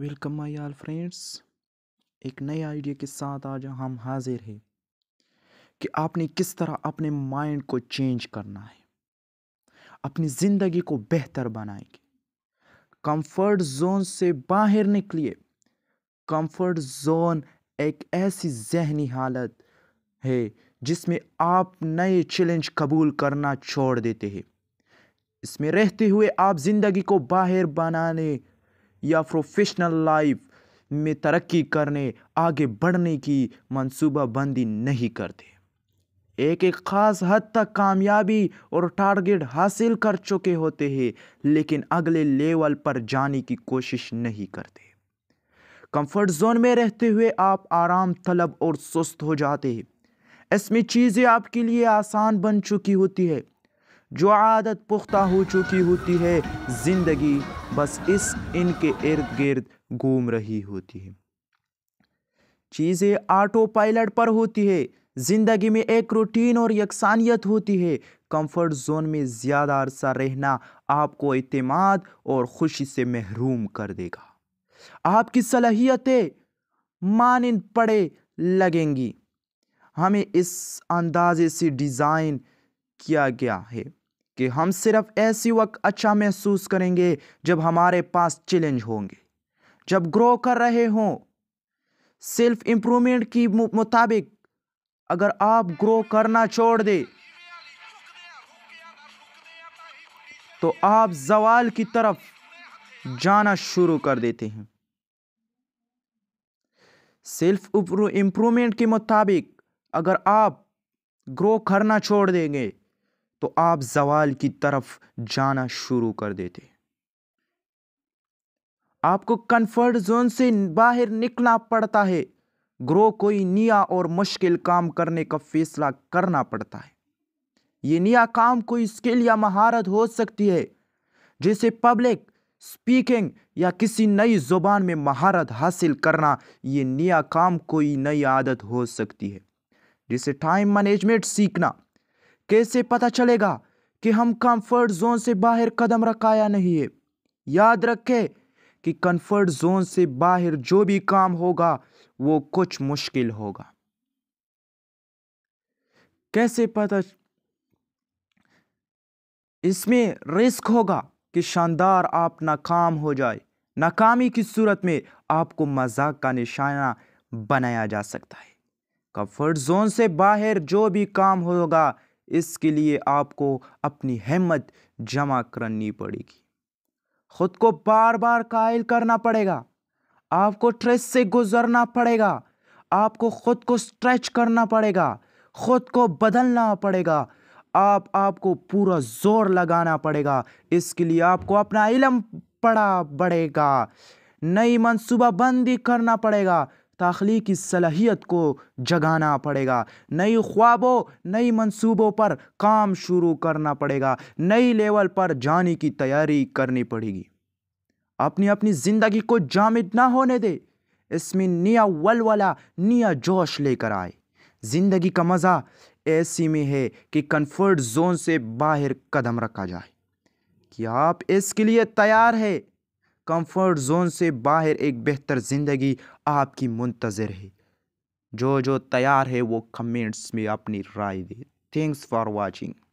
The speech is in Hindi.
वेलकम माय ऑल फ्रेंड्स एक नए आइडिया के साथ आज हम हाजिर हैं कि आपने किस तरह अपने माइंड को चेंज करना है अपनी ज़िंदगी को बेहतर बनाएंगे कंफर्ट जोन से बाहर निकलिए कंफर्ट जोन एक ऐसी जहनी हालत है जिसमें आप नए चैलेंज कबूल करना छोड़ देते हैं इसमें रहते हुए आप ज़िंदगी को बाहर बनाने या प्रोफेशनल लाइफ में तरक्की करने आगे बढ़ने की बंदी नहीं करते एक एक ख़ास हद तक कामयाबी और टारगेट हासिल कर चुके होते हैं लेकिन अगले लेवल पर जाने की कोशिश नहीं करते कंफर्ट जोन में रहते हुए आप आराम तलब और सुस्त हो जाते हैं इसमें चीज़ें आपके लिए आसान बन चुकी होती है जो आदत पुख्ता हो चुकी होती है ज़िंदगी बस इस इनके इर्द गिर्द घूम रही होती है चीज़ें ऑटो पायलट पर होती है ज़िंदगी में एक रूटीन और यकसानियत होती है कंफर्ट जोन में ज़्यादा अरसा रहना आपको अतमाद और खुशी से महरूम कर देगा आपकी सलाहियतें मानंद पड़े लगेंगी हमें इस अंदाजे से डिज़ाइन किया गया है कि हम सिर्फ ऐसी वक्त अच्छा महसूस करेंगे जब हमारे पास चैलेंज होंगे जब ग्रो कर रहे हों सेल्फ इम्प्रूवमेंट की मुताबिक अगर आप ग्रो करना छोड़ दे तो आप जवाल की तरफ जाना शुरू कर देते हैं सेल्फ इम्प्रूवमेंट के मुताबिक अगर आप ग्रो करना छोड़ देंगे तो आप जवाल की तरफ जाना शुरू कर देते आपको कंफर्ट जोन से बाहर निकलना पड़ता है ग्रो कोई निया और मुश्किल काम करने का फैसला करना पड़ता है ये निया काम कोई स्किल या महारत हो सकती है जैसे पब्लिक स्पीकिंग या किसी नई जुबान में महारत हासिल करना ये नया काम कोई नई आदत हो सकती है जैसे टाइम मैनेजमेंट सीखना कैसे पता चलेगा कि हम कंफर्ट जोन से बाहर कदम रखाया नहीं है याद रखें कि कंफर्ट जोन से बाहर जो भी काम होगा वो कुछ मुश्किल होगा कैसे पता इसमें रिस्क होगा कि शानदार आप नाकाम हो जाए नाकामी की सूरत में आपको मजाक का निशाना बनाया जा सकता है कंफर्ट जोन से बाहर जो भी काम होगा इसके लिए आपको अपनी हिम्मत जमा करनी पड़ेगी खुद को बार बार कायल करना पड़ेगा आपको ट्रेस से गुजरना पड़ेगा आपको खुद को स्ट्रेच करना पड़ेगा खुद को बदलना पड़ेगा आप आपको पूरा जोर लगाना पड़ेगा इसके लिए आपको अपना इलम पड़ा पड़ेगा नई मनसूबा बंदी करना पड़ेगा ताखली की सलाहियत को जगाना पड़ेगा नई ख्वाबों नई मंसूबों पर काम शुरू करना पड़ेगा नई लेवल पर जाने की तैयारी करनी पड़ेगी अपनी अपनी ज़िंदगी को जामिद ना होने दे इसमें निया वलवला निया जोश लेकर आए ज़िंदगी का मज़ा ऐसी में है कि कंफर्ट जोन से बाहर कदम रखा जाए कि आप इसके लिए तैयार है कंफर्ट जोन से बाहर एक बेहतर ज़िंदगी आपकी मुंतज़र है जो जो तैयार है वो कमेंट्स में अपनी राय दे थैंक्स फॉर वॉचिंग